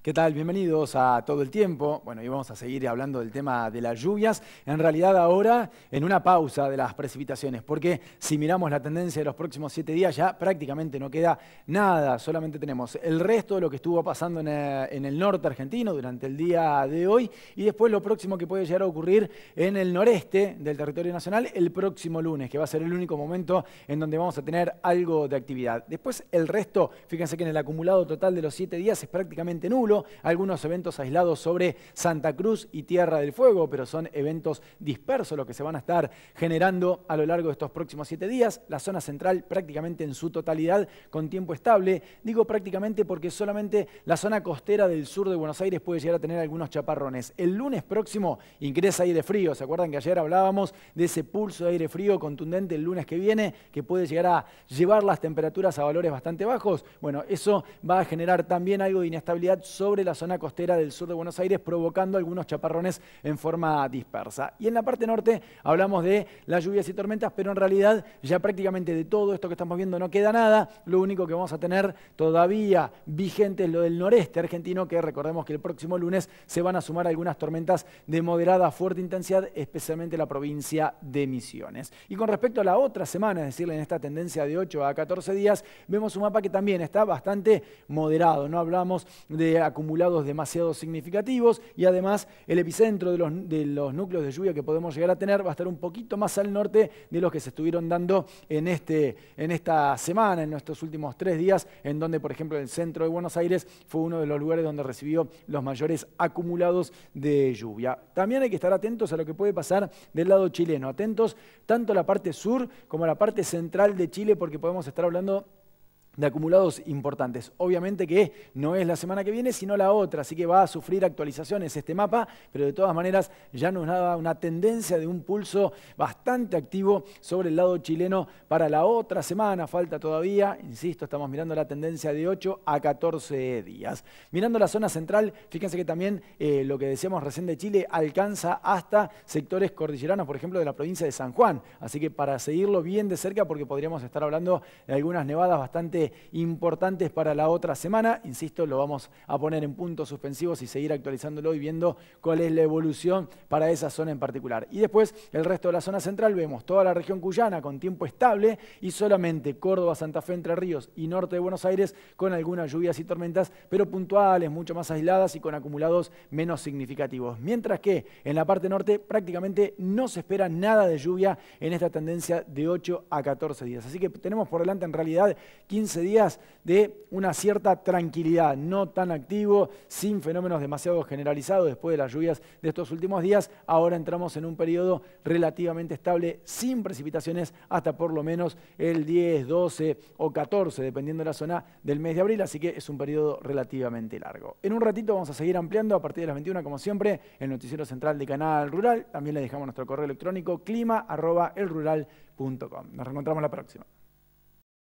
¿Qué tal? Bienvenidos a Todo el Tiempo. Bueno, y vamos a seguir hablando del tema de las lluvias. En realidad ahora en una pausa de las precipitaciones, porque si miramos la tendencia de los próximos siete días ya prácticamente no queda nada, solamente tenemos el resto de lo que estuvo pasando eh, en el norte argentino durante el día de hoy y después lo próximo que puede llegar a ocurrir en el noreste del territorio nacional el próximo lunes, que va a ser el único momento en donde vamos a tener algo de actividad. Después el resto, fíjense que en el acumulado total de los siete días es prácticamente nulo algunos eventos aislados sobre Santa Cruz y Tierra del Fuego, pero son eventos dispersos los que se van a estar generando a lo largo de estos próximos siete días. La zona central prácticamente en su totalidad con tiempo estable. Digo prácticamente porque solamente la zona costera del sur de Buenos Aires puede llegar a tener algunos chaparrones. El lunes próximo ingresa aire frío. ¿Se acuerdan que ayer hablábamos de ese pulso de aire frío contundente el lunes que viene que puede llegar a llevar las temperaturas a valores bastante bajos? Bueno, eso va a generar también algo de inestabilidad sobre la zona costera del sur de Buenos Aires, provocando algunos chaparrones en forma dispersa. Y en la parte norte hablamos de las lluvias y tormentas, pero en realidad ya prácticamente de todo esto que estamos viendo no queda nada. Lo único que vamos a tener todavía vigente es lo del noreste argentino, que recordemos que el próximo lunes se van a sumar algunas tormentas de moderada a fuerte intensidad, especialmente la provincia de Misiones. Y con respecto a la otra semana, es decir, en esta tendencia de 8 a 14 días, vemos un mapa que también está bastante moderado. No hablamos de acumulados demasiado significativos y además el epicentro de los, núcleos de lluvia que podemos llegar a tener va a estar un poquito más al norte de los que se estuvieron dando en, este, en esta semana, en nuestros últimos tres días, en donde por ejemplo el centro de Buenos Aires fue uno de los lugares donde recibió los mayores acumulados de lluvia. También hay que estar atentos a lo que puede pasar del lado chileno, atentos tanto a la parte sur como a la parte central de Chile porque podemos estar hablando de acumulados importantes. Obviamente que no es la semana que viene, sino la otra, así que va a sufrir actualizaciones este mapa, pero de todas maneras ya nos da una tendencia de un pulso bastante activo sobre el lado chileno para la otra semana, falta todavía, insisto, estamos mirando la tendencia de 8 a 14 días. Mirando la zona central, fíjense que también eh, lo que decíamos recién de Chile alcanza hasta sectores cordilleranos, por ejemplo, de la provincia de San Juan, así que para seguirlo bien de cerca, porque podríamos estar hablando de algunas nevadas bastante importantes para la otra semana. Insisto, lo vamos a poner en puntos suspensivos y seguir actualizándolo y viendo cuál es la evolución para esa zona en particular. Y después, el resto de la zona central, vemos toda la región cuyana con tiempo estable y solamente Córdoba, Santa Fe, Entre Ríos y norte de Buenos Aires con algunas lluvias y tormentas, pero puntuales, mucho más aisladas y con acumulados menos significativos. Mientras que en la parte norte prácticamente no se espera nada de lluvia en esta tendencia de 8 a 14 días. Así que tenemos por delante en realidad 15 días de una cierta tranquilidad, no tan activo, sin fenómenos demasiado generalizados después de las lluvias de estos últimos días. Ahora entramos en un periodo relativamente estable, sin precipitaciones, hasta por lo menos el 10, 12 o 14, dependiendo de la zona del mes de abril, así que es un periodo relativamente largo. En un ratito vamos a seguir ampliando a partir de las 21, como siempre, el noticiero central de Canal Rural. También le dejamos nuestro correo electrónico clima.elrural.com. Nos reencontramos la próxima.